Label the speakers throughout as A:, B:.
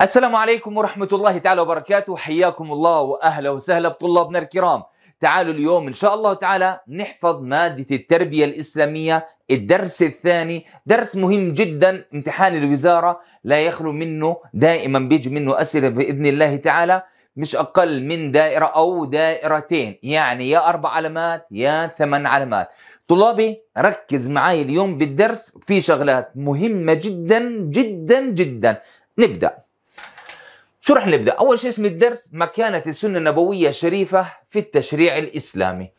A: السلام عليكم ورحمة الله تعالى وبركاته حياكم الله وأهلا وسهلا بطلابنا الكرام تعالوا اليوم إن شاء الله تعالى نحفظ مادة التربية الإسلامية الدرس الثاني درس مهم جدا امتحان الوزارة لا يخلو منه دائما بيجي منه أسئلة بإذن الله تعالى مش أقل من دائرة أو دائرتين يعني يا أربع علامات يا ثمان علامات طلابي ركز معي اليوم بالدرس في شغلات مهمة جدا جدا جدا نبدأ شو رح نبدا؟ اول شيء اسم الدرس مكانة السنة النبوية الشريفة في التشريع الاسلامي.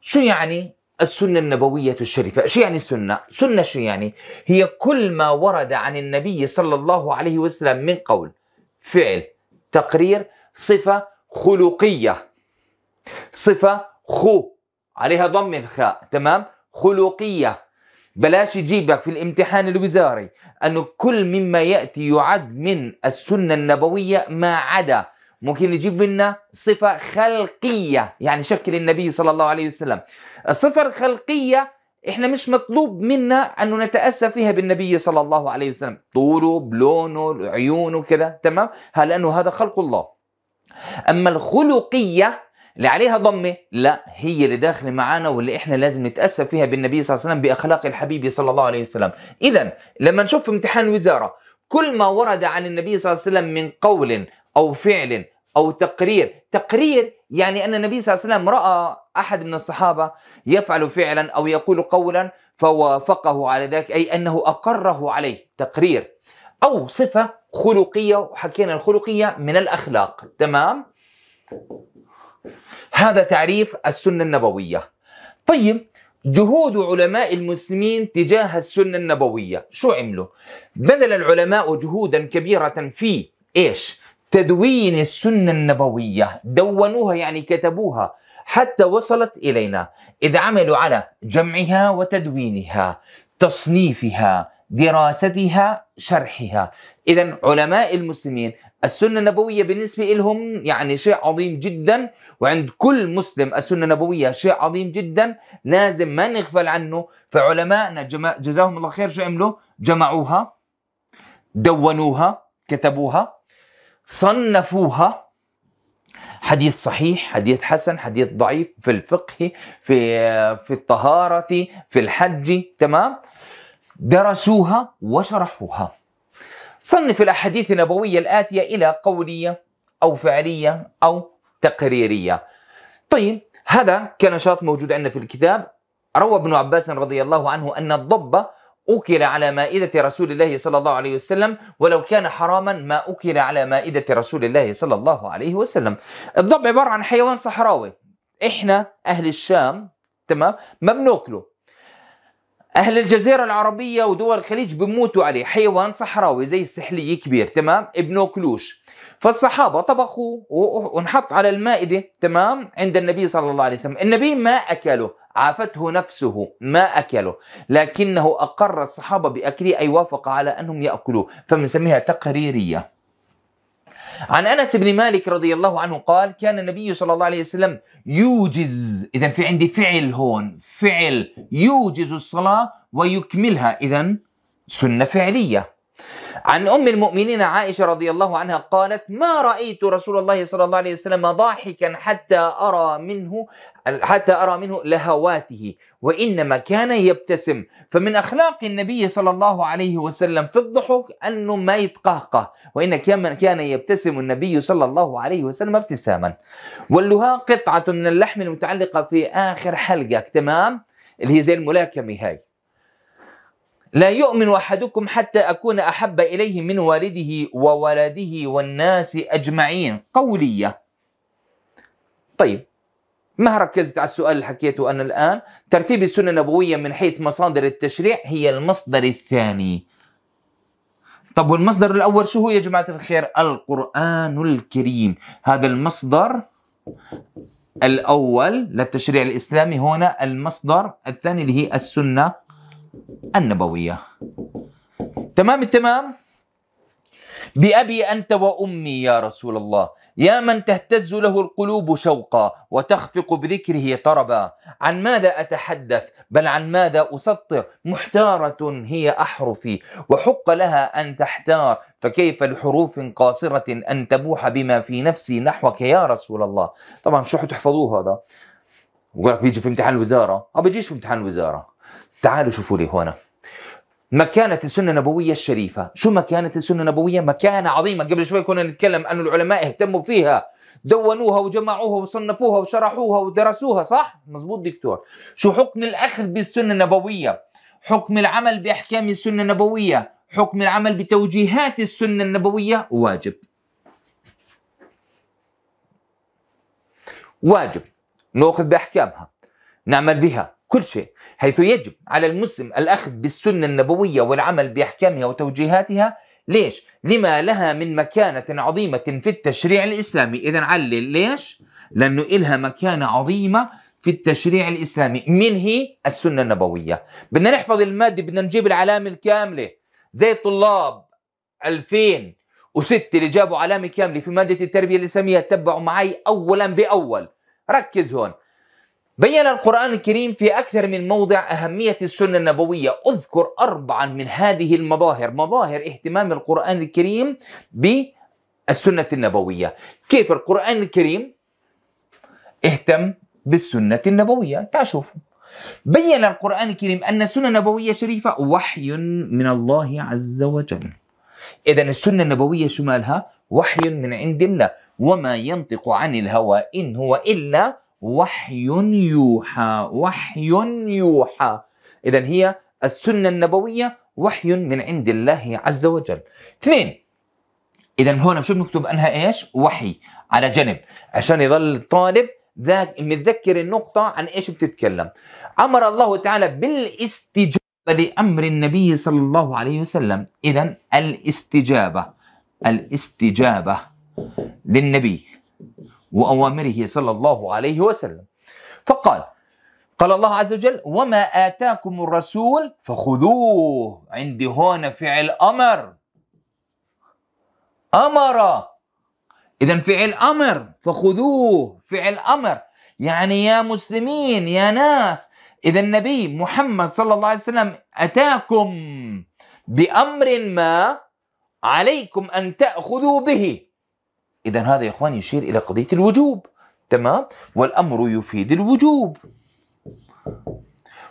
A: شو يعني السنة النبوية الشريفة؟ شو يعني سنة؟ سنة شو يعني؟ هي كل ما ورد عن النبي صلى الله عليه وسلم من قول، فعل، تقرير، صفة خلقية. صفة خو عليها ضم الخاء، تمام؟ خلقية بلاش يجيبك في الامتحان الوزاري أنه كل مما يأتي يعد من السنة النبوية ما عدا ممكن يجيب منا صفة خلقية يعني شكل النبي صلى الله عليه وسلم الصفة الخلقية احنا مش مطلوب منا انه نتاسى فيها بالنبي صلى الله عليه وسلم طوله بلونه عيونه كذا تمام هل لانه هذا خلق الله اما الخلقيه اللي عليها ضمه لا هي اللي داخله معانا واللي احنا لازم نتاسى فيها بالنبي صلى الله عليه وسلم باخلاق الحبيب صلى الله عليه وسلم اذا لما نشوف في امتحان وزاره كل ما ورد عن النبي صلى الله عليه وسلم من قول او فعل او تقرير تقرير يعني ان النبي صلى الله عليه وسلم راى احد من الصحابه يفعل فعلا او يقول قولا فوافقه على ذلك اي انه اقره عليه تقرير او صفه خلقيه وحكينا الخلقيه من الاخلاق تمام هذا تعريف السنة النبوية طيب جهود علماء المسلمين تجاه السنة النبوية شو عملوا؟ بذل العلماء جهودا كبيرة في إيش؟ تدوين السنة النبوية دونوها يعني كتبوها حتى وصلت إلينا إذ عملوا على جمعها وتدوينها تصنيفها دراستها شرحها إذا علماء المسلمين السنة النبوية بالنسبة لهم يعني شيء عظيم جدا وعند كل مسلم السنة النبوية شيء عظيم جدا لازم ما نغفل عنه فعلمائنا جزاهم الله خير شو عملوا جمعوها دونوها كتبوها صنفوها حديث صحيح حديث حسن حديث ضعيف في الفقه في في الطهارة في الحج تمام درسوها وشرحوها صنف الأحاديث النبوية الآتية إلى قولية أو فعلية أو تقريرية طيب هذا كنشاط موجود عندنا في الكتاب روى ابن عباس رضي الله عنه أن الضب أكل على مائدة رسول الله صلى الله عليه وسلم ولو كان حراما ما أكل على مائدة رسول الله صلى الله عليه وسلم الضب عبارة عن حيوان صحراوي إحنا أهل الشام تمام ما بناكله اهل الجزيره العربيه ودول الخليج بموتوا عليه حيوان صحراوي زي السحليه كبير تمام كلوش فالصحابه طبخوه ونحط على المائده تمام عند النبي صلى الله عليه وسلم النبي ما اكله عافته نفسه ما أكله لكنه أقر الصحابة بأكله أي وافق على أنهم يأكلوه فبنسميها تقريرية عن انس بن مالك رضي الله عنه قال كان النبي صلى الله عليه وسلم يوجز اذا في عندي فعل هون فعل يوجز الصلاه ويكملها اذا سنه فعليه عن أم المؤمنين عائشة رضي الله عنها قالت ما رأيت رسول الله صلى الله عليه وسلم ضاحكا حتى أرى منه حتى أرى منه لهواته وإنما كان يبتسم فمن أخلاق النبي صلى الله عليه وسلم في الضحك أنه ما يتقهقه وإن كان يبتسم النبي صلى الله عليه وسلم ابتساما واللها قطعة من اللحم المتعلقة في آخر حلقك تمام اللي هي زي الملاكمة هاي لا يؤمن احدكم حتى اكون احب اليه من والده وولده والناس اجمعين قوليه طيب ما ركزت على السؤال اللي حكيته انا الان ترتيب السنه النبويه من حيث مصادر التشريع هي المصدر الثاني طب والمصدر الاول شو هو يا جماعه الخير القران الكريم هذا المصدر الاول للتشريع الاسلامي هنا المصدر الثاني اللي هي السنه النبوية تمام التمام بأبي أنت وأمي يا رسول الله يا من تهتز له القلوب شوقا وتخفق بذكره طربا عن ماذا أتحدث بل عن ماذا أسطر محتارة هي أحرفي وحق لها أن تحتار فكيف لحروف قاصرة أن تبوح بما في نفسي نحوك يا رسول الله طبعا شو حتحفظوه هذا وقالك بيجي في امتحان الوزارة أو بيجيش في امتحان الوزارة تعالوا شوفوا لي هنا مكانة السنة النبوية الشريفة شو مكانة السنة النبوية؟ مكانة عظيمة قبل شوي كنا نتكلم أن العلماء اهتموا فيها دونوها وجمعوها وصنفوها وشرحوها ودرسوها صح؟ مزبوط دكتور شو حكم الأخذ بالسنة النبوية حكم العمل بأحكام السنة النبوية حكم العمل بتوجيهات السنة النبوية واجب واجب نأخذ بأحكامها نعمل بها كل شيء حيث يجب على المسلم الأخذ بالسنة النبوية والعمل بأحكامها وتوجيهاتها ليش؟ لما لها من مكانة عظيمة في التشريع الإسلامي إذا علل ليش؟ لأنه إلها مكانة عظيمة في التشريع الإسلامي من هي؟ السنة النبوية بدنا نحفظ المادة بدنا نجيب العلامة الكاملة زي طلاب 2006 اللي جابوا علامة كاملة في مادة التربية الإسلامية تبعوا معي أولا بأول ركز هون بين القرآن الكريم في أكثر من موضع أهمية السنة النبوية أذكر أربعا من هذه المظاهر مظاهر اهتمام القرآن الكريم بالسنة النبوية كيف القرآن الكريم اهتم بالسنة النبوية تعال شوف بين القرآن الكريم أن السنة النبوية شريفة وحي من الله عز وجل إذا السنة النبوية شمالها وحي من عند الله وما ينطق عن الهوى إن هو إلا وحي يوحى وحي يوحى إذا هي السنة النبوية وحي من عند الله عز وجل اثنين إذا هنا شو بنكتب أنها إيش وحي على جنب عشان يظل الطالب ذاك متذكر النقطة عن إيش بتتكلم أمر الله تعالى بالاستجابة لأمر النبي صلى الله عليه وسلم إذا الاستجابة الاستجابة للنبي وأوامره صلى الله عليه وسلم فقال قال الله عز وجل وما آتاكم الرسول فخذوه عندي هون فعل أمر أمر إذا فعل أمر فخذوه فعل أمر يعني يا مسلمين يا ناس إذا النبي محمد صلى الله عليه وسلم أتاكم بأمر ما عليكم أن تأخذوا به إذا هذا يا إخوان يشير إلى قضية الوجوب تمام والأمر يفيد الوجوب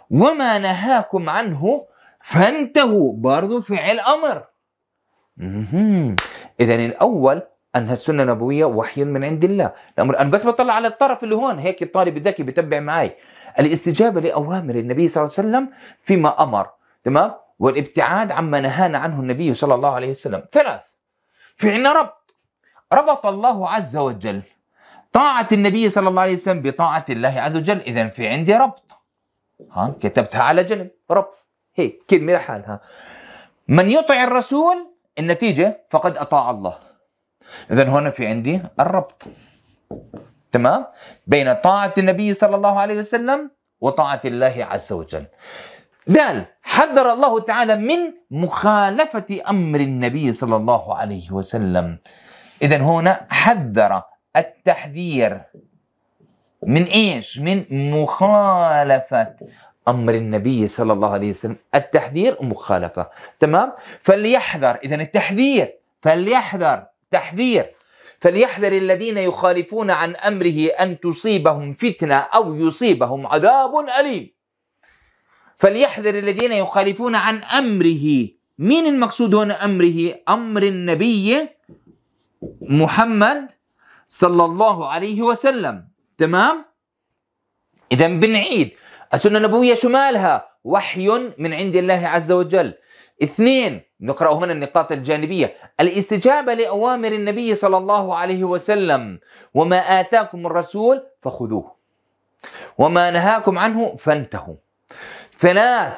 A: وما نهاكم عنه فانتهوا برضو فعل أمر إذا الأول أنها السنة النبوية وحي من عند الله الأمر أنا بس بطلع على الطرف اللي هون هيك الطالب الذكي بتبع معي الاستجابة لأوامر النبي صلى الله عليه وسلم فيما أمر تمام والابتعاد عما نهانا عنه النبي صلى الله عليه وسلم ثلاث في عنا ربط ربط الله عز وجل طاعة النبي صلى الله عليه وسلم بطاعة الله عز وجل إذا في عندي ربط ها كتبتها على جنب ربط هيك كلمة لحالها من يطع الرسول النتيجة فقد أطاع الله إذا هنا في عندي الربط تمام بين طاعة النبي صلى الله عليه وسلم وطاعة الله عز وجل دال حذر الله تعالى من مخالفة أمر النبي صلى الله عليه وسلم إذا هنا حذر التحذير من إيش؟ من مخالفة امر النبي صلى الله عليه وسلم التحذير مخالفه تمام فليحذر اذا التحذير فليحذر تحذير فليحذر الذين يخالفون عن امره ان تصيبهم فتنه او يصيبهم عذاب اليم فليحذر الذين يخالفون عن امره مين المقصود هنا امره امر النبي محمد صلى الله عليه وسلم تمام اذا بنعيد السنه النبويه شو مالها وحي من عند الله عز وجل اثنين نقرأ هنا النقاط الجانبية الاستجابة لأوامر النبي صلى الله عليه وسلم وما آتاكم الرسول فخذوه وما نهاكم عنه فانتهوا ثلاث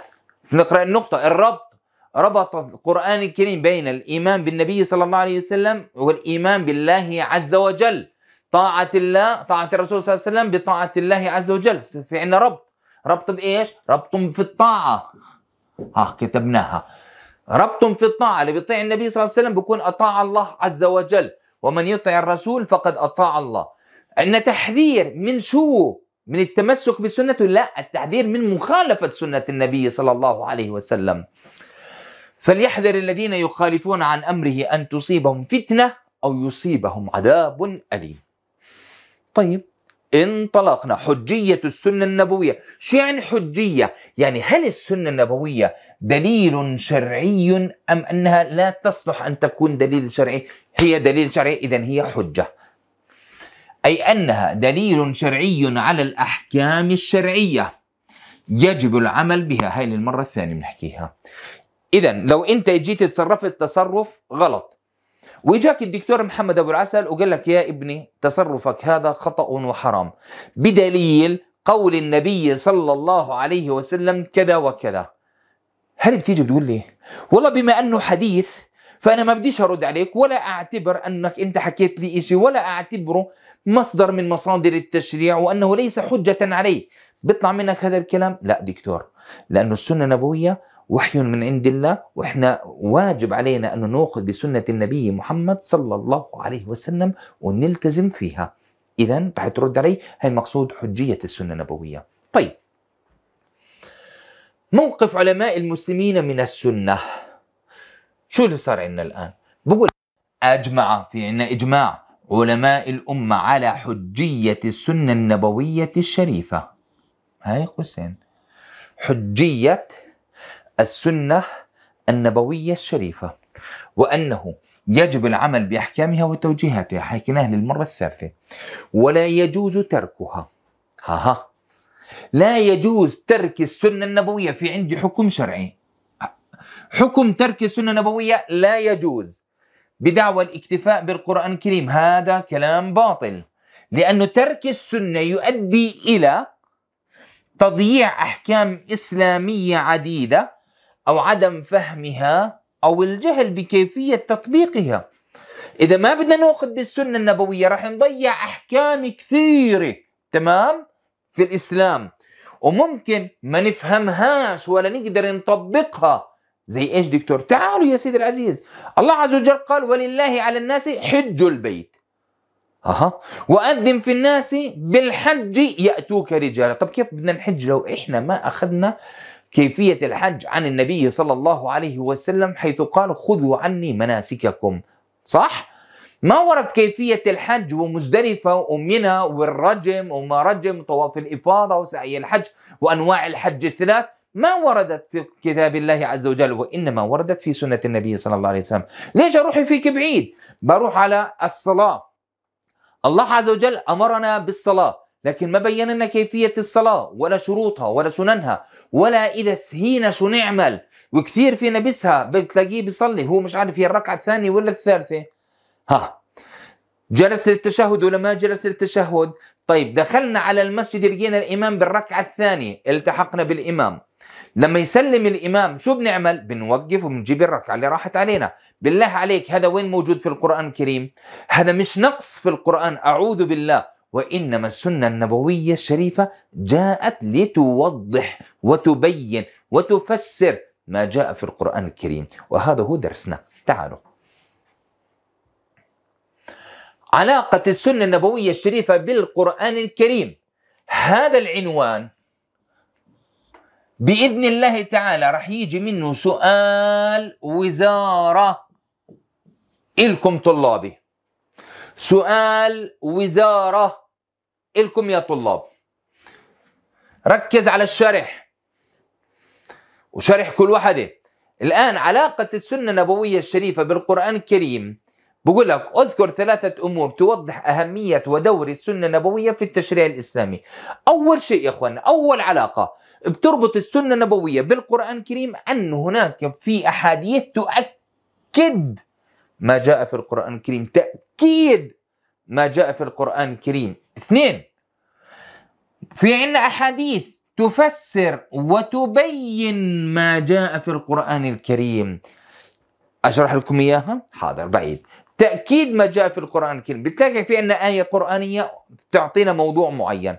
A: نقرأ النقطة الربط ربط القرآن الكريم بين الإيمان بالنبي صلى الله عليه وسلم والإيمان بالله عز وجل طاعة الله طاعة الرسول صلى الله عليه وسلم بطاعة الله عز وجل في عندنا ربط ربط بإيش؟ ربط في الطاعة ها كتبناها ربط في الطاعة اللي بيطيع النبي صلى الله عليه وسلم بيكون أطاع الله عز وجل ومن يطع الرسول فقد أطاع الله عندنا تحذير من شو؟ من التمسك بسنته لا التحذير من مخالفة سنة النبي صلى الله عليه وسلم فليحذر الذين يخالفون عن امره ان تصيبهم فتنه او يصيبهم عذاب اليم. طيب انطلقنا حجيه السنه النبويه، شو يعني حجيه؟ يعني هل السنه النبويه دليل شرعي ام انها لا تصلح ان تكون دليل شرعي؟ هي دليل شرعي اذا هي حجه. اي انها دليل شرعي على الاحكام الشرعيه. يجب العمل بها هاي للمرة الثانية بنحكيها اذا لو انت جيت تصرفت تصرف غلط وجاك الدكتور محمد ابو العسل وقال لك يا ابني تصرفك هذا خطا وحرام بدليل قول النبي صلى الله عليه وسلم كذا وكذا هل بتيجي بتقول لي والله بما انه حديث فانا ما بديش ارد عليك ولا اعتبر انك انت حكيت لي إشي ولا اعتبره مصدر من مصادر التشريع وانه ليس حجه علي بيطلع منك هذا الكلام لا دكتور لانه السنه النبويه وحي من عند الله واحنا واجب علينا ان ناخذ بسنه النبي محمد صلى الله عليه وسلم ونلتزم فيها اذا رح ترد علي هي المقصود حجيه السنه النبويه طيب موقف علماء المسلمين من السنه شو اللي صار عندنا الان بقول اجمع في عندنا اجماع علماء الامه على حجيه السنه النبويه الشريفه هاي قوسين حجيه السنة النبوية الشريفة وأنه يجب العمل بأحكامها وتوجيهاتها حكيناه للمرة الثالثة ولا يجوز تركها ها ها لا يجوز ترك السنة النبوية في عندي حكم شرعي حكم ترك السنة النبوية لا يجوز بدعوى الاكتفاء بالقرآن الكريم هذا كلام باطل لأن ترك السنة يؤدي إلى تضييع أحكام إسلامية عديدة أو عدم فهمها أو الجهل بكيفية تطبيقها إذا ما بدنا نأخذ بالسنة النبوية راح نضيع أحكام كثيرة تمام في الإسلام وممكن ما نفهمهاش ولا نقدر نطبقها زي ايش دكتور تعالوا يا سيدي العزيز الله عز وجل قال ولله على الناس حج البيت اها واذن في الناس بالحج ياتوك رجالا طب كيف بدنا نحج لو احنا ما اخذنا كيفية الحج عن النبي صلى الله عليه وسلم حيث قال خذوا عني مناسككم صح؟ ما ورد كيفية الحج ومزدلفة ومنى والرجم وما رجم طواف الإفاضة وسعي الحج وأنواع الحج الثلاث ما وردت في كتاب الله عز وجل وإنما وردت في سنة النبي صلى الله عليه وسلم ليش أروح فيك بعيد؟ بروح على الصلاة الله عز وجل أمرنا بالصلاة لكن ما بينا كيفية الصلاة ولا شروطها ولا سننها ولا إذا سهينا شو نعمل وكثير فينا بسها بتلاقيه بيصلي هو مش عارف هي الركعة الثانية ولا الثالثة ها جلس للتشهد ولا ما جلس للتشهد طيب دخلنا على المسجد لقينا الإمام بالركعة الثانية التحقنا بالإمام لما يسلم الإمام شو بنعمل؟ بنوقف وبنجيب الركعة اللي راحت علينا بالله عليك هذا وين موجود في القرآن الكريم؟ هذا مش نقص في القرآن أعوذ بالله وإنما السنة النبوية الشريفة جاءت لتوضح وتبين وتفسر ما جاء في القرآن الكريم وهذا هو درسنا تعالوا علاقة السنة النبوية الشريفة بالقرآن الكريم هذا العنوان بإذن الله تعالى رح يجي منه سؤال وزارة إلكم طلابي سؤال وزارة إلكم يا طلاب ركز على الشرح وشرح كل واحدة الآن علاقة السنة النبوية الشريفة بالقرآن الكريم بقول لك اذكر ثلاثة أمور توضح أهمية ودور السنة النبوية في التشريع الإسلامي أول شيء يا أخوان أول علاقة بتربط السنة النبوية بالقرآن الكريم أن هناك في أحاديث تؤكد ما جاء في القرآن الكريم تأكيد تأكيد ما جاء في القرآن الكريم اثنين في عنا أحاديث تفسر وتبين ما جاء في القرآن الكريم أشرح لكم إياها؟ حاضر بعيد تأكيد ما جاء في القرآن الكريم بتلاقي في عنا آية قرآنية تعطينا موضوع معين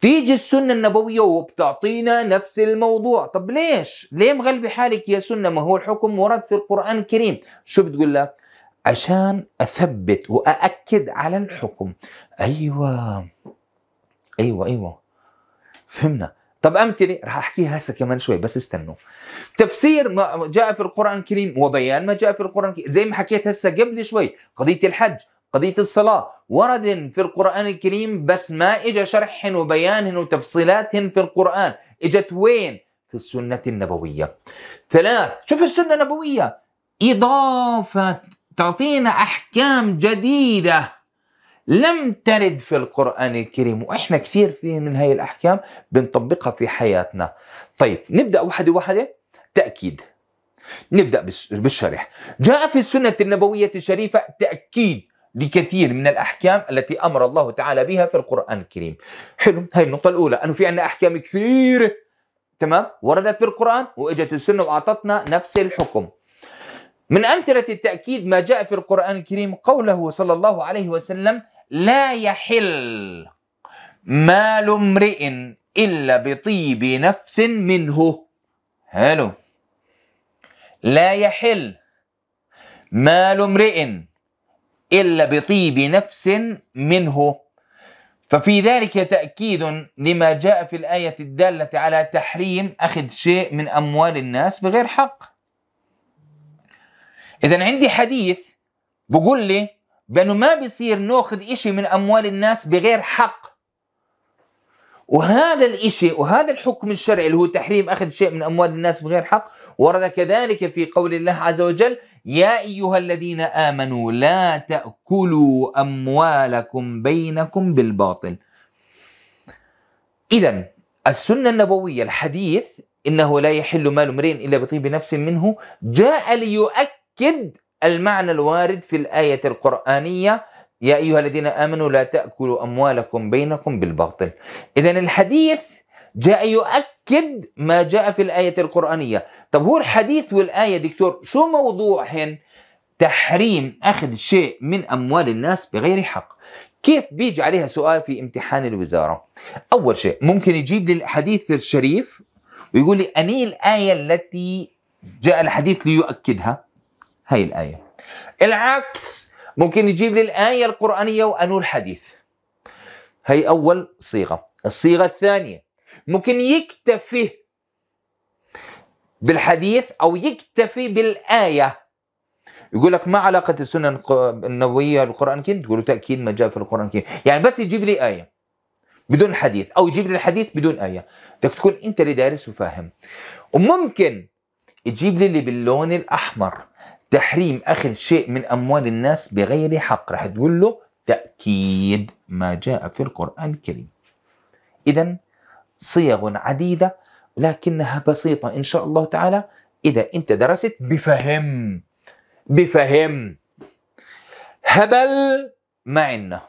A: تيجي السنة النبوية وبتعطينا نفس الموضوع طب ليش؟ ليه مغلبي حالك يا سنة ما هو الحكم ورد في القرآن الكريم شو بتقول لك؟ عشان اثبت واكد على الحكم ايوه ايوه ايوه فهمنا طب امثله راح احكيها هسه كمان شوي بس استنوا تفسير ما جاء في القران الكريم وبيان ما جاء في القران الكريم زي ما حكيت هسه قبل شوي قضيه الحج قضية الصلاة ورد في القرآن الكريم بس ما إجا شرح وبيان وتفصيلات في القرآن إجت وين؟ في السنة النبوية ثلاث شوف السنة النبوية إضافة تعطينا احكام جديده لم ترد في القرآن الكريم وإحنا كثير في من هاي الأحكام بنطبقها في حياتنا طيب نبدأ واحدة واحدة تأكيد نبدأ بالشرح جاء في السنة النبوية الشريفة تأكيد لكثير من الأحكام التي أمر الله تعالى بها في القرآن الكريم حلو هاي النقطة الأولى أنه في عندنا أحكام كثيرة تمام وردت في القرآن وإجت السنة وأعطتنا نفس الحكم من أمثلة التأكيد ما جاء في القرآن الكريم قوله صلى الله عليه وسلم لا يحل مال امرئ إلا بطيب نفس منه حلو لا يحل مال امرئ إلا بطيب نفس منه ففي ذلك تأكيد لما جاء في الآية الدالة على تحريم أخذ شيء من أموال الناس بغير حق اذا عندي حديث بقول لي بانه ما بيصير ناخذ إشي من اموال الناس بغير حق وهذا الإشي وهذا الحكم الشرعي اللي هو تحريم أخذ شيء من أموال الناس بغير حق ورد كذلك في قول الله عز وجل يا أيها الذين آمنوا لا تأكلوا أموالكم بينكم بالباطل إذا السنة النبوية الحديث إنه لا يحل مال امرئ إلا بطيب نفس منه جاء ليؤكد يؤكد المعنى الوارد في الآية القرآنية يا أيها الذين آمنوا لا تأكلوا أموالكم بينكم بالباطل إذا الحديث جاء يؤكد ما جاء في الآية القرآنية طب هو الحديث والآية دكتور شو موضوعهن تحريم أخذ شيء من أموال الناس بغير حق كيف بيجي عليها سؤال في امتحان الوزارة أول شيء ممكن يجيب لي الحديث الشريف ويقول لي أني الآية التي جاء الحديث ليؤكدها هاي الآية العكس ممكن يجيب لي الآية القرآنية وأنو الحديث هي أول صيغة الصيغة الثانية ممكن يكتفي بالحديث أو يكتفي بالآية يقول لك ما علاقة السنة النبوية بالقرآن الكريم تقول له تأكيد ما جاء في القرآن الكريم يعني بس يجيب لي آية بدون حديث أو يجيب لي الحديث بدون آية بدك تكون أنت اللي دارس وفاهم وممكن يجيب لي اللي باللون الأحمر تحريم أخذ شيء من أموال الناس بغير حق رح تقول له تأكيد ما جاء في القرآن الكريم إذا صيغ عديدة لكنها بسيطة إن شاء الله تعالى إذا أنت درست بفهم بفهم هبل ما عندنا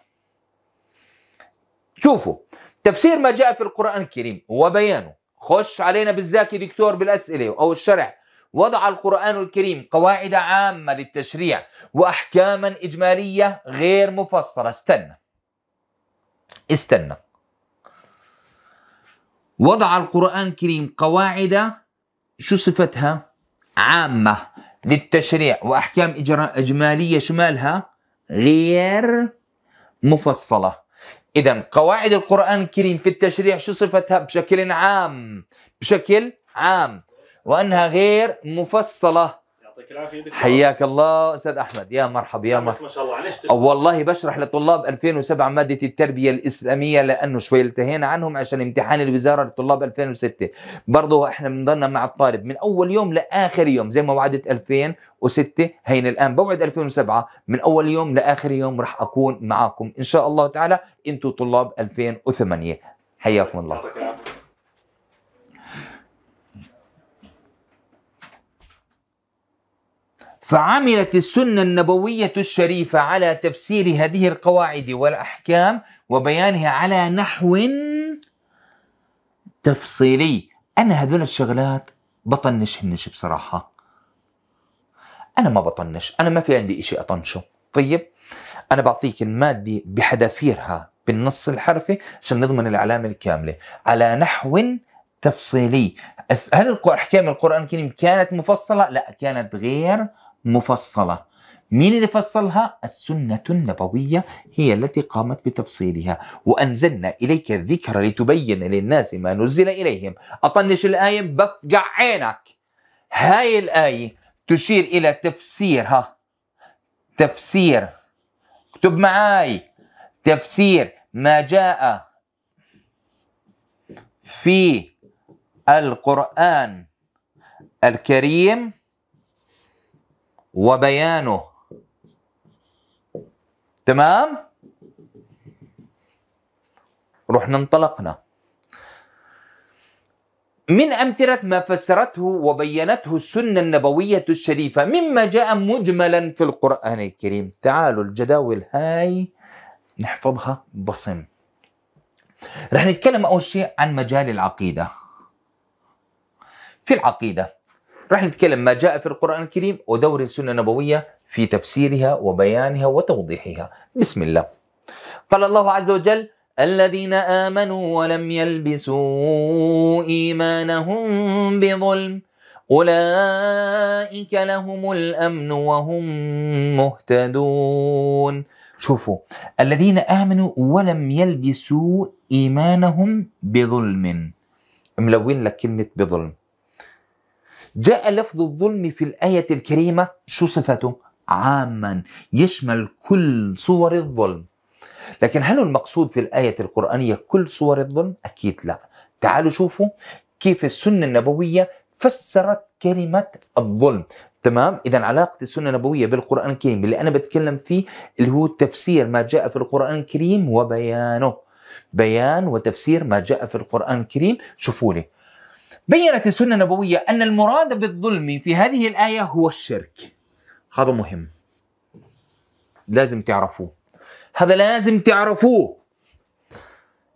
A: شوفوا تفسير ما جاء في القرآن الكريم وبيانه خش علينا بالزاكي دكتور بالأسئلة أو الشرح وضع القرآن الكريم قواعد عامة للتشريع وأحكاما إجمالية غير مفصلة استنى استنى وضع القرآن الكريم قواعد شو صفتها عامة للتشريع وأحكام إجمالية شمالها غير مفصلة إذا قواعد القرآن الكريم في التشريع شو صفتها بشكل عام بشكل عام وانها غير مفصله يعطيك العافيه حياك الله استاذ احمد يا مرحبا يا مرحبا ما شاء الله علاش والله بشرح لطلاب 2007 ماده التربيه الاسلاميه لانه شوي التهينا عنهم عشان امتحان الوزاره لطلاب 2006 برضه احنا بنضلنا مع الطالب من اول يوم لاخر يوم زي ما وعدت 2006 هين الان بوعد 2007 من اول يوم لاخر يوم راح اكون معاكم ان شاء الله تعالى انتم طلاب 2008 حياكم الله فعملت السنة النبوية الشريفة على تفسير هذه القواعد والأحكام وبيانها على نحو تفصيلي أنا هذول الشغلات بطنش هنش بصراحة أنا ما بطنش أنا ما في عندي إشي أطنشه طيب أنا بعطيك المادة بحذافيرها بالنص الحرفي عشان نضمن العلامة الكاملة على نحو تفصيلي هل أحكام القرآن الكريم كانت مفصلة؟ لا كانت غير مفصلة مين اللي فصلها؟ السنة النبوية هي التي قامت بتفصيلها وأنزلنا إليك الذكر لتبين للناس ما نزل إليهم أطنش الآية بفقع عينك هاي الآية تشير إلى تفسيرها تفسير اكتب معاي تفسير ما جاء في القرآن الكريم وبيانه تمام رحنا انطلقنا من أمثلة ما فسرته وبينته السنة النبوية الشريفة مما جاء مجملا في القرآن الكريم تعالوا الجداول هاي نحفظها بصم رح نتكلم أول شيء عن مجال العقيدة في العقيدة راح نتكلم ما جاء في القرآن الكريم ودور السنة النبوية في تفسيرها وبيانها وتوضيحها بسم الله قال الله عز وجل الذين آمنوا ولم يلبسوا إيمانهم بظلم أولئك لهم الأمن وهم مهتدون شوفوا الذين آمنوا ولم يلبسوا إيمانهم بظلم ملون لك كلمة بظلم جاء لفظ الظلم في الآية الكريمة شو صفته؟ عاما يشمل كل صور الظلم لكن هل المقصود في الآية القرآنية كل صور الظلم؟ أكيد لا تعالوا شوفوا كيف السنة النبوية فسرت كلمة الظلم تمام اذا علاقه السنه النبويه بالقران الكريم اللي انا بتكلم فيه اللي هو تفسير ما جاء في القران الكريم وبيانه بيان وتفسير ما جاء في القران الكريم شوفوا لي بينت السنة النبوية أن المراد بالظلم في هذه الآية هو الشرك هذا مهم لازم تعرفوه هذا لازم تعرفوه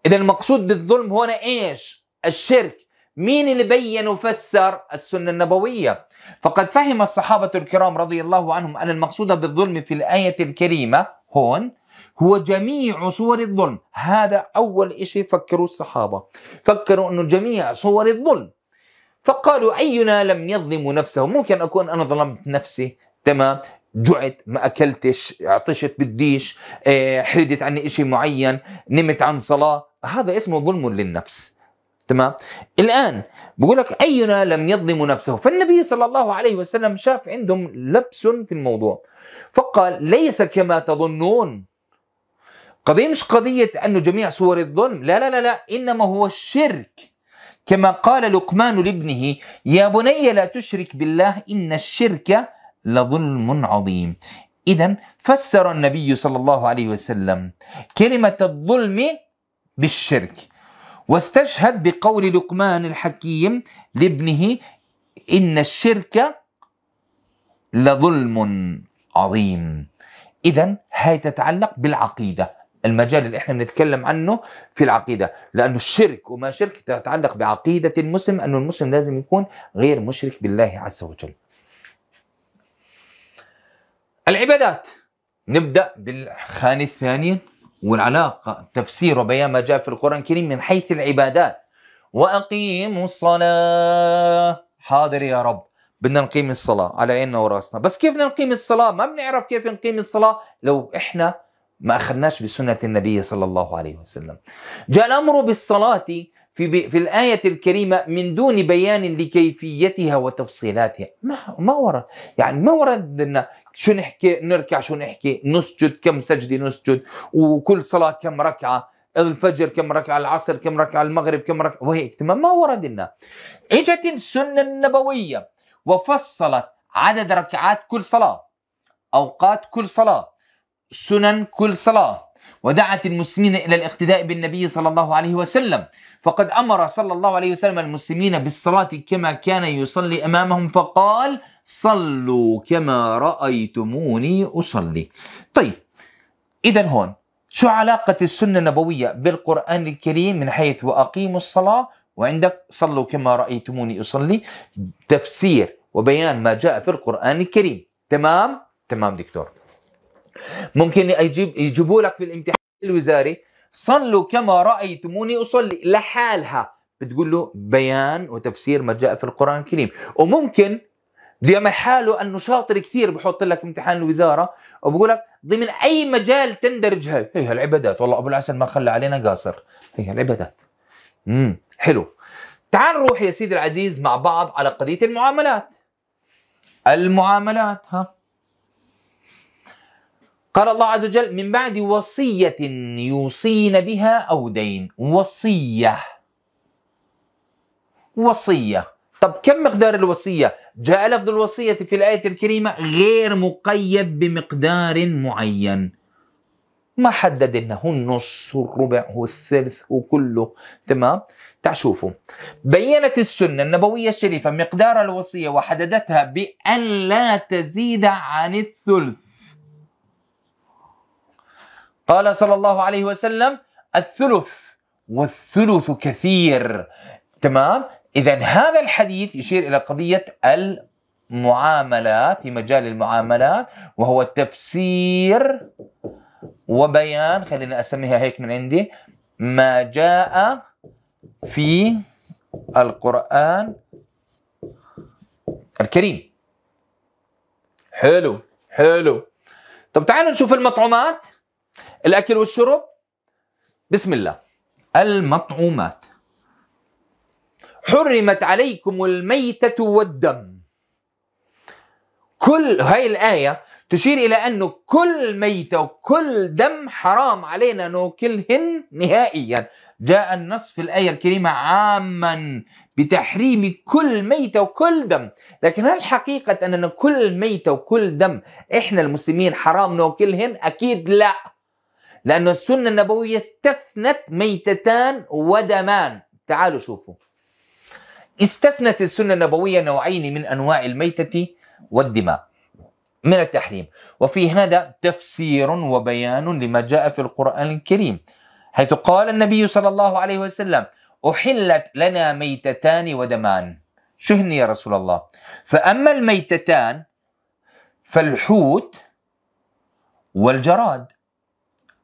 A: إذا المقصود بالظلم هنا إيش الشرك مين اللي بين وفسر السنة النبوية فقد فهم الصحابة الكرام رضي الله عنهم أن المقصود بالظلم في الآية الكريمة هون هو جميع صور الظلم هذا أول شيء فكروا الصحابة فكروا أنه جميع صور الظلم فقالوا أينا لم يظلم نفسه ممكن أكون أنا ظلمت نفسي تمام جعت ما اكلتش عطشت بديش آه، حردت عني شيء معين نمت عن صلاه هذا اسمه ظلم للنفس تمام الان بقول لك اينا لم يظلم نفسه فالنبي صلى الله عليه وسلم شاف عندهم لبس في الموضوع فقال ليس كما تظنون قضيه مش قضيه انه جميع صور الظلم لا لا لا لا انما هو الشرك كما قال لقمان لابنه يا بني لا تشرك بالله إن الشرك لظلم عظيم إذا فسر النبي صلى الله عليه وسلم كلمة الظلم بالشرك واستشهد بقول لقمان الحكيم لابنه إن الشرك لظلم عظيم إذا هي تتعلق بالعقيدة المجال اللي احنا بنتكلم عنه في العقيده لانه الشرك وما شرك تتعلق بعقيده المسلم انه المسلم لازم يكون غير مشرك بالله عز وجل العبادات نبدا بالخانة الثانية والعلاقه تفسير وبيان ما جاء في القران الكريم من حيث العبادات واقيموا الصلاه حاضر يا رب بدنا نقيم الصلاة على عيننا وراسنا بس كيف بدنا نقيم الصلاة ما بنعرف كيف نقيم الصلاة لو إحنا ما أخذناش بسنة النبي صلى الله عليه وسلم جاء الأمر بالصلاة في, ب... في الآية الكريمة من دون بيان لكيفيتها وتفصيلاتها ما, ما ورد يعني ما ورد أن شو نحكي نركع شو نحكي نسجد كم سجدة نسجد وكل صلاة كم ركعة الفجر كم ركعة العصر كم ركعة المغرب كم ركعة وهيك تمام ما ورد لنا إجت السنة النبوية وفصلت عدد ركعات كل صلاة أوقات كل صلاة سنن كل صلاة ودعت المسلمين إلى الاقتداء بالنبي صلى الله عليه وسلم فقد أمر صلى الله عليه وسلم المسلمين بالصلاة كما كان يصلي أمامهم فقال صلوا كما رأيتموني أصلي طيب إذا هون شو علاقة السنة النبوية بالقرآن الكريم من حيث وأقيموا الصلاة وعندك صلوا كما رأيتموني أصلي تفسير وبيان ما جاء في القرآن الكريم تمام تمام دكتور ممكن يجيب يجيبوا لك في الامتحان الوزاري صلوا كما رأيتموني أصلي لحالها بتقول له بيان وتفسير ما جاء في القرآن الكريم وممكن بيعمل حاله انه شاطر كثير بحط لك امتحان الوزاره وبقول لك ضمن اي مجال تندرج هاي هي العبادات والله ابو العسل ما خلى علينا قاصر هي العبادات امم حلو تعال نروح يا سيدي العزيز مع بعض على قضيه المعاملات المعاملات ها قال الله عز وجل من بعد وصية يوصين بها أو دين وصية وصية طب كم مقدار الوصية؟ جاء لفظ الوصية في الآية الكريمة غير مقيد بمقدار معين ما حدد انه النص والربع والثلث وكله تمام تعال شوفوا بينت السنة النبوية الشريفة مقدار الوصية وحددتها بأن لا تزيد عن الثلث قال صلى الله عليه وسلم الثلث والثلث كثير تمام اذا هذا الحديث يشير الى قضيه المعاملات في مجال المعاملات وهو تفسير وبيان خلينا اسميها هيك من عندي ما جاء في القران الكريم حلو حلو طب تعالوا نشوف المطعومات الاكل والشرب بسم الله المطعومات حرمت عليكم الميتة والدم كل هاي الآية تشير إلى أنه كل ميتة وكل دم حرام علينا ناكلهن نهائيا جاء النص في الآية الكريمة عاما بتحريم كل ميتة وكل دم لكن هل حقيقة أننا كل ميتة وكل دم إحنا المسلمين حرام ناكلهن أكيد لأ لأن السنة النبوية استثنت ميتتان ودمان تعالوا شوفوا استثنت السنة النبوية نوعين من أنواع الميتة والدماء من التحريم وفي هذا تفسير وبيان لما جاء في القرآن الكريم حيث قال النبي صلى الله عليه وسلم أحلت لنا ميتتان ودمان شهني يا رسول الله فأما الميتتان فالحوت والجراد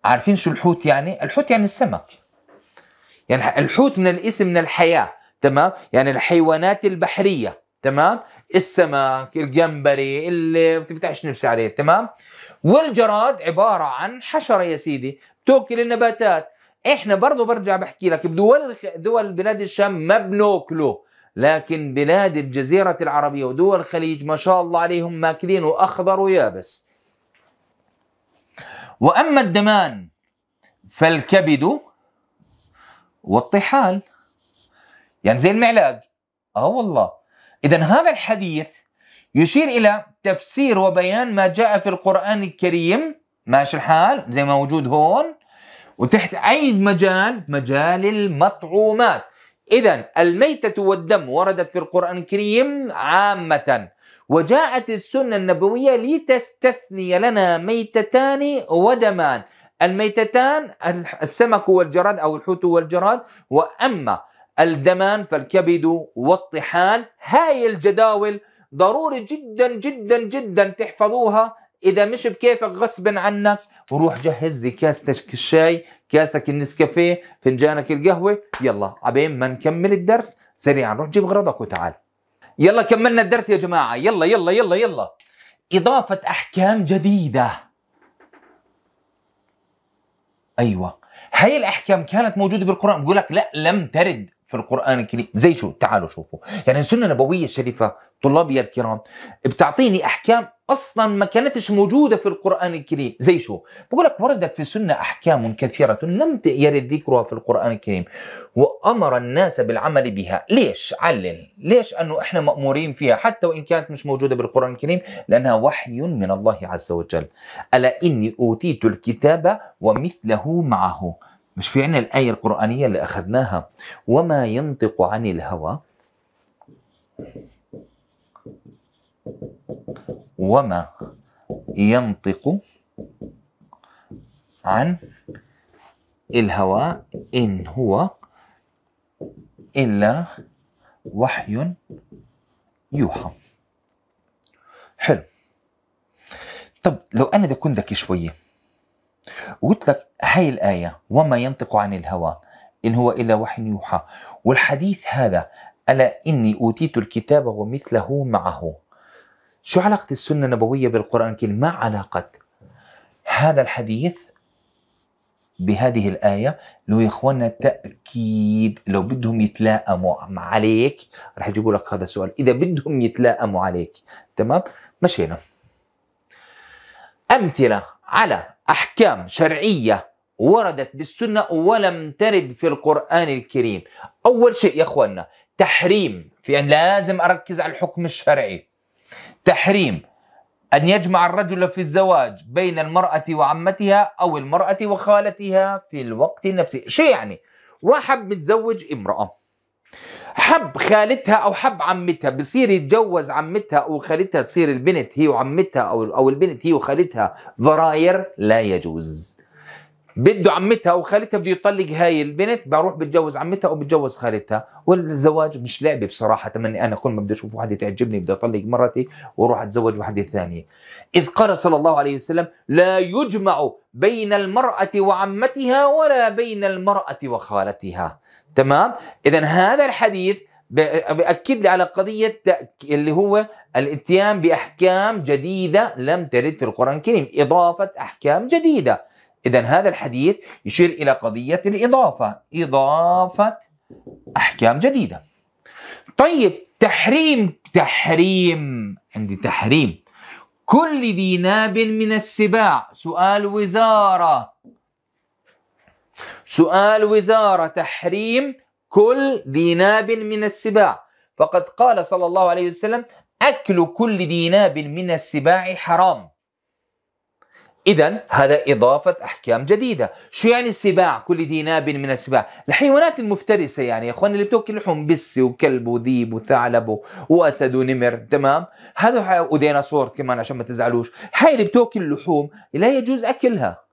A: عارفين شو الحوت يعني؟ الحوت يعني السمك يعني الحوت من الاسم من الحياة تمام؟ يعني الحيوانات البحرية تمام؟ السمك، الجمبري، اللي ما بتفتحش نفسي عليه تمام؟ والجراد عبارة عن حشرة يا سيدي بتاكل النباتات احنا برضه برجع بحكي لك بدول دول بلاد الشام ما بناكله لكن بلاد الجزيرة العربية ودول الخليج ما شاء الله عليهم ماكلين وأخضر ويابس وأما الدمان فالكبد والطحال يعني زي المعلاق اه والله اذا هذا الحديث يشير الى تفسير وبيان ما جاء في القران الكريم ماشي الحال زي ما موجود هون وتحت اي مجال مجال المطعومات اذا الميته والدم وردت في القران الكريم عامه وجاءت السنة النبوية لتستثني لنا ميتتان ودمان الميتتان السمك والجراد أو الحوت والجراد وأما الدمان فالكبد والطحال هاي الجداول ضروري جدا جدا جدا تحفظوها اذا مش بكيفك غصب عنك وروح جهز لي كاستك الشاي كاستك النسكافيه فنجانك القهوه يلا عبين ما نكمل الدرس سريعا روح جيب غرضك وتعال يلا كملنا الدرس يا جماعة يلا يلا يلا يلا إضافة أحكام جديدة أيوة هاي الأحكام كانت موجودة بالقرآن بقول لك لا لم ترد في القرآن الكريم زي شو تعالوا شوفوا يعني السنة النبوية الشريفة طلابي الكرام بتعطيني أحكام أصلا ما كانتش موجودة في القرآن الكريم زي شو بقول لك وردت في السنة أحكام كثيرة لم يرد ذكرها في القرآن الكريم وأمر الناس بالعمل بها ليش علل ليش أنه إحنا مأمورين فيها حتى وإن كانت مش موجودة بالقرآن الكريم لأنها وحي من الله عز وجل ألا إني أوتيت الكتاب ومثله معه مش في عنا الآية القرآنية اللي أخذناها وما ينطق عن الهوى وما ينطق عن الهوى إن هو إلا وحي يوحى حلو طب لو أنا ده كنت ذكي شوية وقلت لك هاي الآية وما ينطق عن الهوى إن هو إلا وحي يوحى والحديث هذا ألا إني أوتيت الكتاب ومثله معه شو علاقة السنة النبوية بالقرآن الكريم ما علاقة هذا الحديث بهذه الآية لو يا إخوانا تأكيد لو بدهم يتلائموا عليك رح يجيبوا لك هذا السؤال إذا بدهم يتلائموا عليك تمام مشينا أمثلة على أحكام شرعية وردت بالسنة ولم ترد في القرآن الكريم أول شيء يا أخوانا تحريم في أن لازم أركز على الحكم الشرعي تحريم أن يجمع الرجل في الزواج بين المرأة وعمتها أو المرأة وخالتها في الوقت نفسه شو يعني واحد متزوج امرأة حب خالتها او حب عمتها بصير يتجوز عمتها او خالتها تصير البنت هي وعمتها او او البنت هي وخالتها ضراير لا يجوز بده عمتها وخالتها بده يطلق هاي البنت بروح بتجوز عمتها او بتجوز خالتها والزواج مش لعبه بصراحه تمني انا كل ما بدي اشوف وحده تعجبني بدي اطلق مرتي واروح اتزوج وحده ثانيه اذ قال صلى الله عليه وسلم لا يجمع بين المراه وعمتها ولا بين المراه وخالتها تمام اذا هذا الحديث بأكد لي على قضية اللي هو الاتيان بأحكام جديدة لم ترد في القرآن الكريم إضافة أحكام جديدة إذا هذا الحديث يشير إلى قضية الإضافة إضافة أحكام جديدة طيب تحريم تحريم عندي تحريم كل ذي ناب من السباع سؤال وزارة سؤال وزارة تحريم كل ذي ناب من السباع فقد قال صلى الله عليه وسلم أكل كل ذي ناب من السباع حرام إذا هذا إضافة أحكام جديدة شو يعني السباع كل ذي ناب من السباع الحيوانات المفترسة يعني يا أخوان اللي بتأكل لحوم بس وكلب وذيب وثعلب وأسد ونمر تمام هذا وديناصور كمان عشان ما تزعلوش هاي اللي بتأكل لحوم لا يجوز أكلها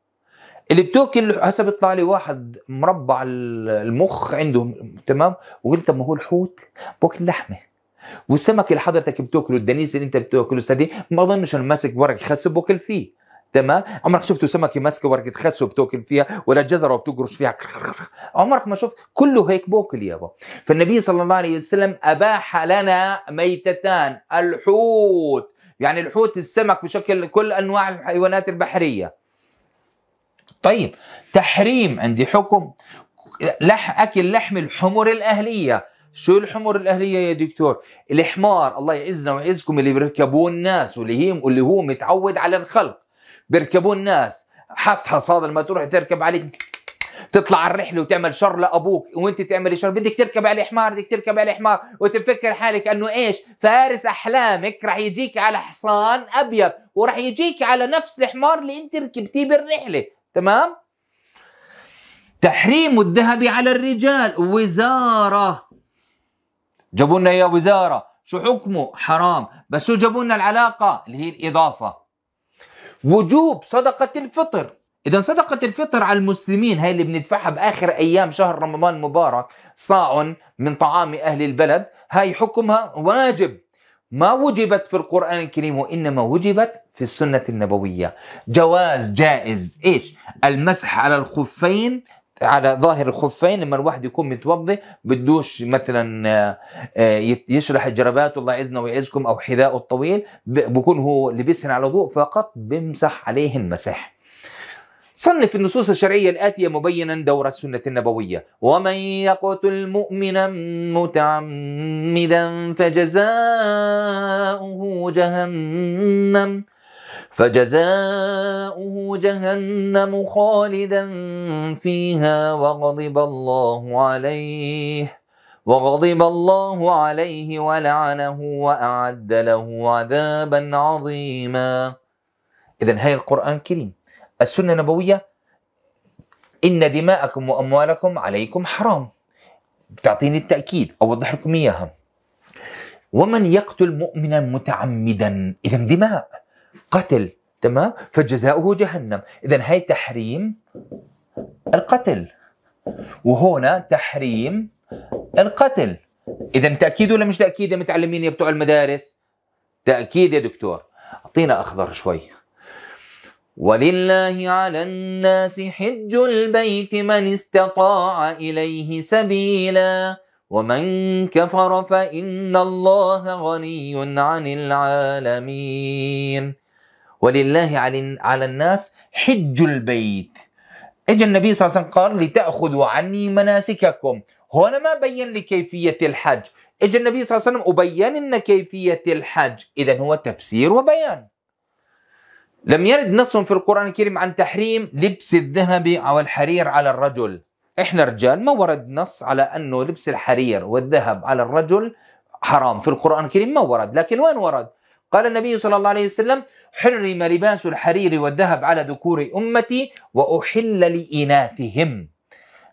A: اللي بتاكل هسه بيطلع لي واحد مربع المخ عنده تمام وقلت طب ما هو الحوت بوكل لحمه والسمك اللي حضرتك بتاكله الدنيس اللي انت بتاكله سدي ما اظنش ماسك ورق خس بوكل فيه تمام عمرك شفتوا سمكه ماسكه ورقه خس وبتاكل فيها ولا جزره وبتقرش فيها عمرك ما شفت كله هيك بوكل يابا فالنبي صلى الله عليه وسلم اباح لنا ميتتان الحوت يعني الحوت السمك بشكل كل انواع الحيوانات البحريه طيب تحريم عندي حكم لح اكل لحم الحمر الاهليه شو الحمر الاهليه يا دكتور الحمار الله يعزنا ويعزكم اللي بيركبوه الناس واللي هي واللي هو متعود على الخلق بيركبوا الناس حصحص هذا لما تروح تركب عليك تطلع على الرحله وتعمل شر لابوك وانت تعمل شر بدك تركب على حمار بدك تركب على حمار وتفكر حالك انه ايش فارس احلامك رح يجيك على حصان ابيض ورح يجيك على نفس الحمار اللي انت ركبتيه بالرحله تمام تحريم الذهب على الرجال وزاره جابوا لنا يا وزاره شو حكمه حرام بس شو جابوا لنا العلاقه اللي هي الاضافه وجوب صدقة الفطر إذا صدقة الفطر على المسلمين هاي اللي بندفعها بآخر أيام شهر رمضان المبارك صاع من طعام أهل البلد هاي حكمها واجب ما وجبت في القرآن الكريم وإنما وجبت في السنة النبوية جواز جائز إيش المسح على الخفين على ظاهر الخفين لما الواحد يكون متوضي بدوش مثلا آه، آه، يشرح الجربات الله يعزنا ويعزكم او حذاءه الطويل بكون هو لبسهن على ضوء فقط بمسح عليه المسح صنف النصوص الشرعية الآتية مبينا دور السنة النبوية ومن يقتل مؤمنا متعمدا فجزاؤه جهنم فجزاؤه جهنم خالدا فيها وغضب الله عليه وغضب الله عليه ولعنه وأعد له عذابا عظيما إذا هاي القرآن الكريم السنة النبوية إن دماءكم وأموالكم عليكم حرام بتعطيني التأكيد أوضح لكم إياها ومن يقتل مؤمنا متعمدا إذا دماء قتل تمام فجزاؤه جهنم اذا هي تحريم القتل وهنا تحريم القتل اذا تاكيد ولا مش تاكيد يا متعلمين يا بتوع المدارس تاكيد يا دكتور اعطينا اخضر شوي ولله على الناس حج البيت من استطاع اليه سبيلا ومن كفر فان الله غني عن العالمين ولله على الناس حج البيت اجى النبي صلى الله عليه وسلم قال لتأخذوا عني مناسككم هنا ما بين لكيفية الحج اجى النبي صلى الله عليه وسلم وبين لنا كيفية الحج إذا هو تفسير وبيان لم يرد نص في القرآن الكريم عن تحريم لبس الذهب أو الحرير على الرجل إحنا رجال ما ورد نص على أنه لبس الحرير والذهب على الرجل حرام في القرآن الكريم ما ورد لكن وين ورد قال النبي صلى الله عليه وسلم حرم لباس الحرير والذهب على ذكور أمتي وأحل لإناثهم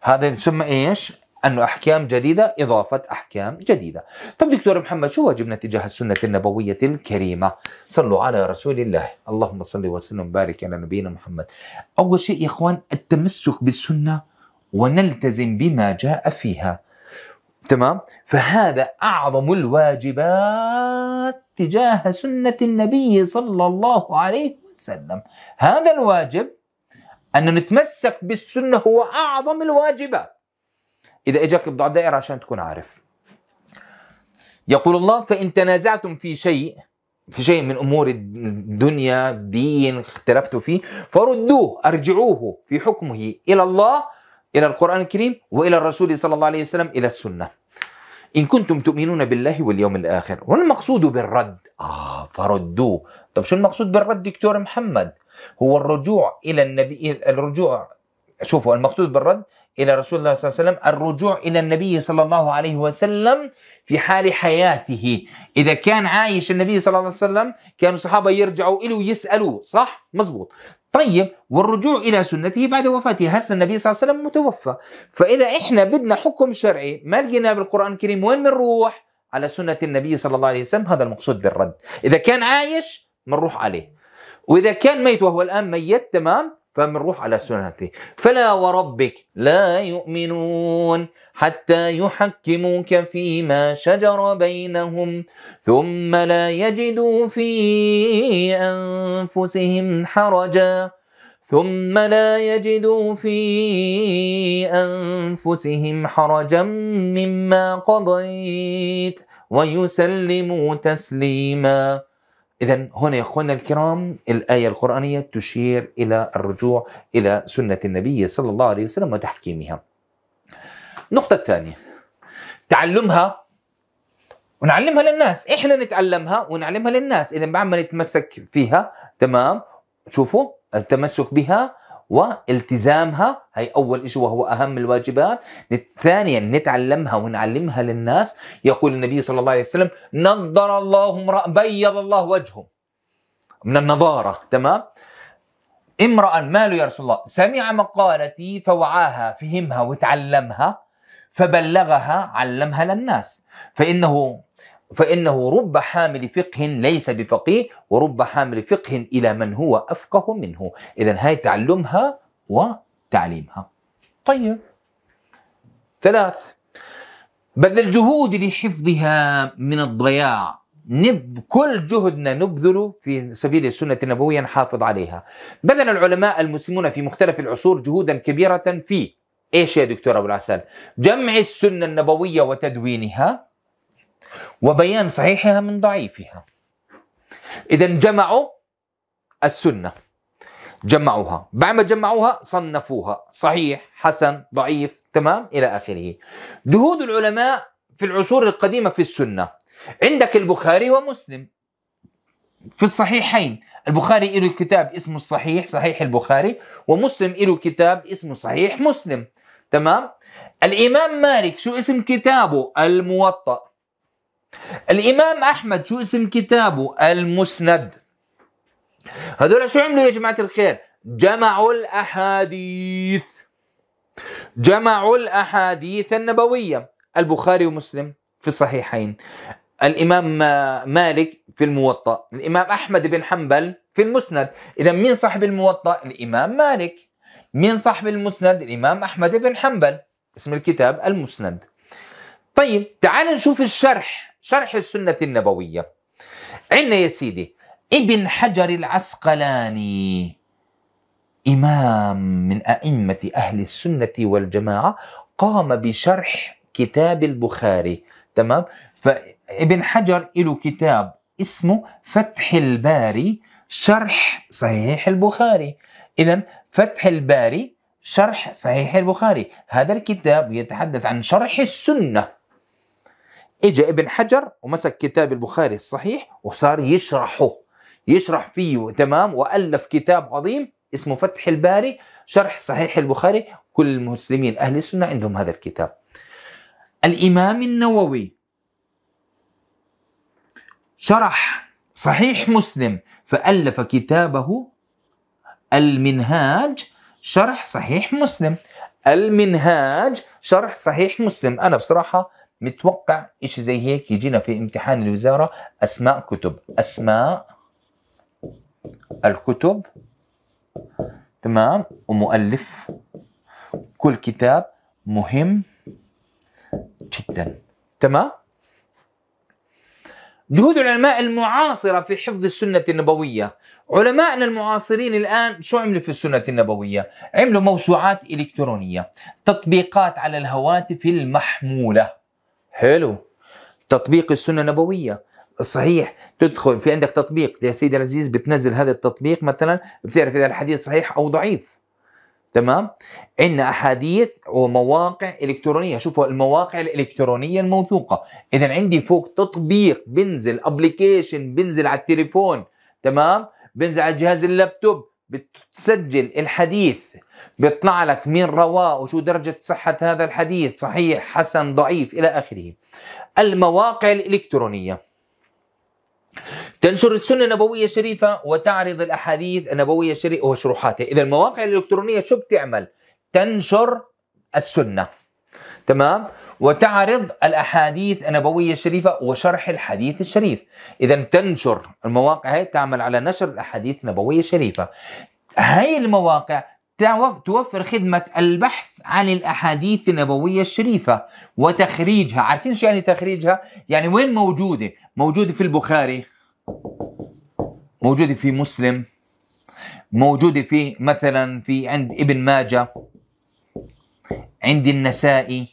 A: هذا يسمى إيش؟ أنه أحكام جديدة إضافة أحكام جديدة طب دكتور محمد شو واجبنا تجاه السنة النبوية الكريمة صلوا على رسول الله اللهم صل وسلم وبارك على نبينا محمد أول شيء يا إخوان التمسك بالسنة ونلتزم بما جاء فيها تمام فهذا أعظم الواجبات تجاه سنة النبي صلى الله عليه وسلم هذا الواجب أن نتمسك بالسنة هو أعظم الواجبات إذا إجاك بضع دائرة عشان تكون عارف يقول الله فإن تنازعتم في شيء في شيء من امور الدنيا دين اختلفتوا فيه فردوه ارجعوه في حكمه الى الله الى القران الكريم والى الرسول صلى الله عليه وسلم الى السنه إن كنتم تؤمنون بالله واليوم الآخر والمقصود بالرد آه فردوه طب شو المقصود بالرد دكتور محمد هو الرجوع إلى النبي الرجوع شوفوا المقصود بالرد إلى رسول الله صلى الله عليه وسلم الرجوع إلى النبي صلى الله عليه وسلم في حال حياته إذا كان عايش النبي صلى الله عليه وسلم كانوا الصحابة يرجعوا إليه ويسألوه صح؟ مزبوط طيب والرجوع إلى سنته بعد وفاته هسه النبي صلى الله عليه وسلم متوفى فإذا إحنا بدنا حكم شرعي ما لقيناه بالقرآن الكريم وين بنروح؟ على سنة النبي صلى الله عليه وسلم هذا المقصود بالرد إذا كان عايش بنروح عليه وإذا كان ميت وهو الآن ميت تمام فبنروح على السنن فلا وربك لا يؤمنون حتى يحكموك فيما شجر بينهم ثم لا يجدوا في أنفسهم حرجا ثم لا يجدوا في أنفسهم حرجا مما قضيت ويسلموا تسليماً إذا هنا يا أخوانا الكرام الآية القرآنية تشير إلى الرجوع إلى سنة النبي صلى الله عليه وسلم وتحكيمها. النقطة الثانية تعلمها ونعلمها للناس، إحنا نتعلمها ونعلمها للناس، إذا بعد ما نتمسك فيها تمام شوفوا التمسك بها والتزامها هي أول شيء وهو أهم الواجبات ثانيا نتعلمها ونعلمها للناس يقول النبي صلى الله عليه وسلم نظر الله امرأ بيض الله وجهه من النظارة تمام امرأ ماله يا رسول الله سمع مقالتي فوعاها فهمها وتعلمها فبلغها علمها للناس فإنه فإنه رب حامل فقه ليس بفقيه ورب حامل فقه إلى من هو أفقه منه إذا هاي تعلمها وتعليمها طيب ثلاث بذل الجهود لحفظها من الضياع نب كل جهدنا نبذله في سبيل السنة النبوية نحافظ عليها بذل العلماء المسلمون في مختلف العصور جهودا كبيرة في إيش يا دكتور أبو العسل جمع السنة النبوية وتدوينها وبيان صحيحها من ضعيفها إذا جمعوا السنة جمعوها بعد ما جمعوها صنفوها صحيح حسن ضعيف تمام إلى آخره جهود العلماء في العصور القديمة في السنة عندك البخاري ومسلم في الصحيحين البخاري له كتاب اسمه الصحيح صحيح البخاري ومسلم له كتاب اسمه صحيح مسلم تمام الإمام مالك شو اسم كتابه الموطأ الإمام أحمد شو اسم كتابه المسند هذول شو عملوا يا جماعة الخير جمعوا الأحاديث جمعوا الأحاديث النبوية البخاري ومسلم في الصحيحين الإمام مالك في الموطأ الإمام أحمد بن حنبل في المسند إذا مين صاحب الموطأ الإمام مالك مين صاحب المسند الإمام أحمد بن حنبل اسم الكتاب المسند طيب تعال نشوف الشرح شرح السنة النبوية عندنا يا سيدي ابن حجر العسقلاني إمام من أئمة أهل السنة والجماعة قام بشرح كتاب البخاري تمام فابن حجر له كتاب اسمه فتح الباري شرح صحيح البخاري إذا فتح الباري شرح صحيح البخاري هذا الكتاب يتحدث عن شرح السنة اجى ابن حجر ومسك كتاب البخاري الصحيح وصار يشرحه يشرح فيه تمام والف كتاب عظيم اسمه فتح الباري شرح صحيح البخاري كل المسلمين اهل السنه عندهم هذا الكتاب الامام النووي شرح صحيح مسلم فالف كتابه المنهاج شرح صحيح مسلم المنهاج شرح صحيح مسلم انا بصراحه متوقع إشي زي هيك يجينا في امتحان الوزارة أسماء كتب أسماء الكتب تمام ومؤلف كل كتاب مهم جدا تمام جهود العلماء المعاصرة في حفظ السنة النبوية علمائنا المعاصرين الآن شو عملوا في السنة النبوية؟ عملوا موسوعات إلكترونية تطبيقات على الهواتف المحمولة حلو تطبيق السنه النبويه صحيح تدخل في عندك تطبيق يا سيدي العزيز بتنزل هذا التطبيق مثلا بتعرف اذا الحديث صحيح او ضعيف تمام ان احاديث ومواقع الكترونيه شوفوا المواقع الالكترونيه الموثوقه اذا عندي فوق تطبيق بنزل ابلكيشن بنزل على التليفون تمام بنزل على جهاز اللابتوب بتسجل الحديث بيطلع لك مين رواه وشو درجة صحة هذا الحديث صحيح حسن ضعيف إلى آخره المواقع الإلكترونية تنشر السنة النبوية الشريفة وتعرض الأحاديث النبوية الشريفة وشروحاتها إذا المواقع الإلكترونية شو بتعمل تنشر السنة تمام وتعرض الأحاديث النبوية الشريفة وشرح الحديث الشريف إذا تنشر المواقع هي تعمل على نشر الأحاديث النبوية الشريفة هاي المواقع توفر خدمة البحث عن الأحاديث النبوية الشريفة وتخريجها عارفين شو يعني تخريجها؟ يعني وين موجودة؟ موجودة في البخاري موجودة في مسلم موجودة في مثلا في عند ابن ماجه عند النسائي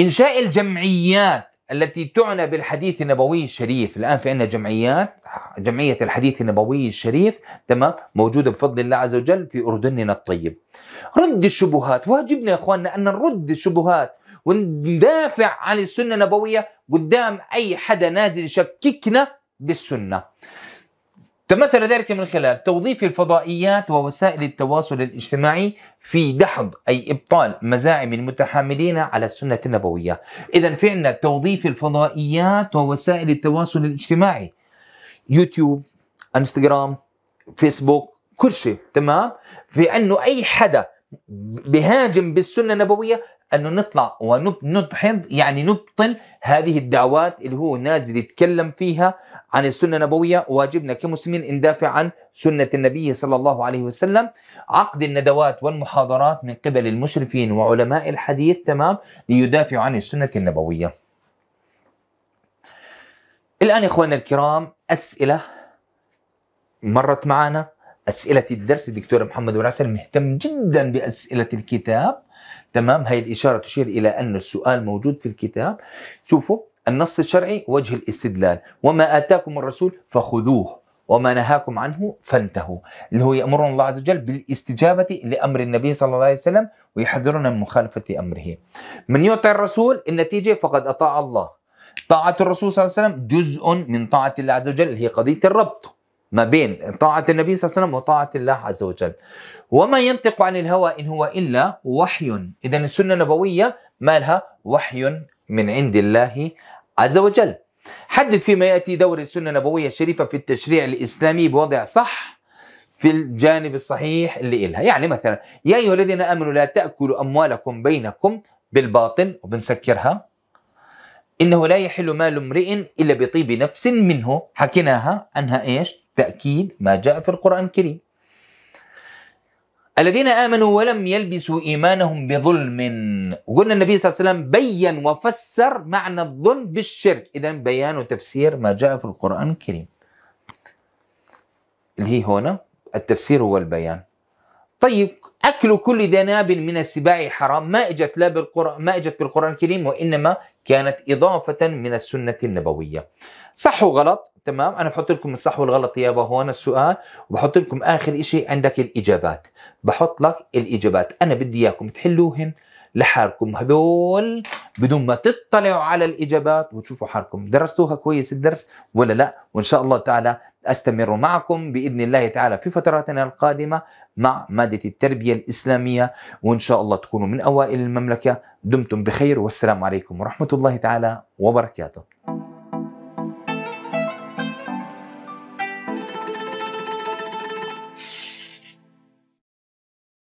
A: إنشاء الجمعيات التي تعنى بالحديث النبوي الشريف الآن في عندنا جمعيات جمعية الحديث النبوي الشريف تمام موجودة بفضل الله عز وجل في أردننا الطيب رد الشبهات واجبنا يا أخواننا أن نرد الشبهات وندافع عن السنة النبوية قدام أي حدا نازل يشككنا بالسنة تمثل ذلك من خلال توظيف الفضائيات ووسائل التواصل الاجتماعي في دحض أي إبطال مزاعم المتحاملين على السنة النبوية إذا في عندنا توظيف الفضائيات ووسائل التواصل الاجتماعي يوتيوب انستغرام فيسبوك كل شيء تمام في أنه أي حدا بهاجم بالسنه النبويه انه نطلع ونضحض يعني نبطل هذه الدعوات اللي هو نازل يتكلم فيها عن السنه النبويه واجبنا كمسلمين ندافع عن سنه النبي صلى الله عليه وسلم عقد الندوات والمحاضرات من قبل المشرفين وعلماء الحديث تمام ليدافعوا عن السنه النبويه. الان اخواننا الكرام اسئله مرت معنا اسئله الدرس الدكتور محمد عسل مهتم جدا باسئله الكتاب تمام هاي الاشاره تشير الى ان السؤال موجود في الكتاب شوفوا النص الشرعي وجه الاستدلال وما اتاكم الرسول فخذوه وما نهاكم عنه فانتهوا اللي هو يأمرنا الله عز وجل بالاستجابة لأمر النبي صلى الله عليه وسلم ويحذرنا من مخالفة أمره من يطع الرسول النتيجة فقد أطاع الله طاعة الرسول صلى الله عليه وسلم جزء من طاعة الله عز وجل اللي هي قضية الربط ما بين طاعة النبي صلى الله عليه وسلم وطاعة الله عز وجل وما ينطق عن الهوى إن هو إلا وحي إذا السنة النبوية ما لها وحي من عند الله عز وجل حدد فيما يأتي دور السنة النبوية الشريفة في التشريع الإسلامي بوضع صح في الجانب الصحيح اللي إلها يعني مثلا يا أيها الذين آمنوا لا تأكلوا أموالكم بينكم بالباطل وبنسكرها إنه لا يحل مال امرئ إلا بطيب نفس منه حكيناها أنها إيش تأكيد ما جاء في القرآن الكريم الذين آمنوا ولم يلبسوا إيمانهم بظلم وقلنا النبي صلى الله عليه وسلم بيّن وفسر معنى الظلم بالشرك إذا بيان وتفسير ما جاء في القرآن الكريم اللي هي هنا التفسير هو البيان طيب أكل كل ذناب من السباع حرام ما إجت لا بالقرآن ما إجت بالقرآن الكريم وإنما كانت إضافة من السنة النبوية صح وغلط تمام انا بحط لكم الصح والغلط يابا هون السؤال وبحط لكم اخر شيء عندك الاجابات بحط لك الاجابات انا بدي اياكم تحلوهن لحالكم هذول بدون ما تطلعوا على الاجابات وتشوفوا حالكم درستوها كويس الدرس ولا لا وان شاء الله تعالى استمر معكم باذن الله تعالى في فتراتنا القادمه مع ماده التربيه الاسلاميه وان شاء الله تكونوا من اوائل المملكه دمتم بخير والسلام عليكم ورحمه الله تعالى وبركاته